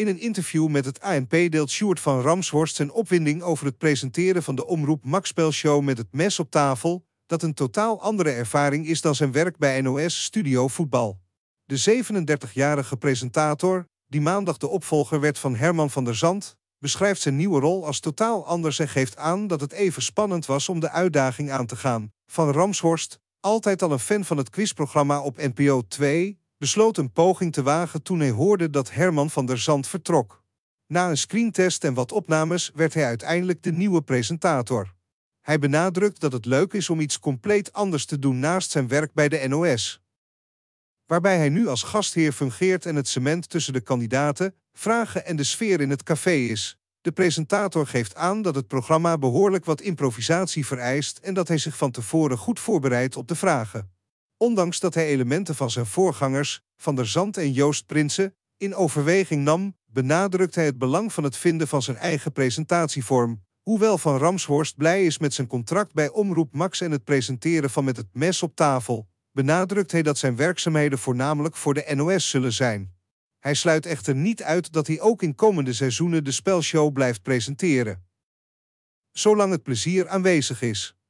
In een interview met het ANP deelt Stuart van Ramshorst zijn opwinding over het presenteren van de Omroep Maxpel Show met het mes op tafel, dat een totaal andere ervaring is dan zijn werk bij NOS Studio Voetbal. De 37-jarige presentator, die maandag de opvolger werd van Herman van der Zand, beschrijft zijn nieuwe rol als totaal anders en geeft aan dat het even spannend was om de uitdaging aan te gaan. Van Ramshorst, altijd al een fan van het quizprogramma op NPO 2, besloot een poging te wagen toen hij hoorde dat Herman van der Zand vertrok. Na een screentest en wat opnames werd hij uiteindelijk de nieuwe presentator. Hij benadrukt dat het leuk is om iets compleet anders te doen naast zijn werk bij de NOS. Waarbij hij nu als gastheer fungeert en het cement tussen de kandidaten, vragen en de sfeer in het café is. De presentator geeft aan dat het programma behoorlijk wat improvisatie vereist en dat hij zich van tevoren goed voorbereidt op de vragen ondanks dat hij elementen van zijn voorgangers, Van der Zand en Joost Prinsen, in overweging nam, benadrukt hij het belang van het vinden van zijn eigen presentatievorm. Hoewel Van Ramshorst blij is met zijn contract bij Omroep Max en het presenteren van Met het mes op tafel, benadrukt hij dat zijn werkzaamheden voornamelijk voor de NOS zullen zijn. Hij sluit echter niet uit dat hij ook in komende seizoenen de spelshow blijft presenteren. Zolang het plezier aanwezig is.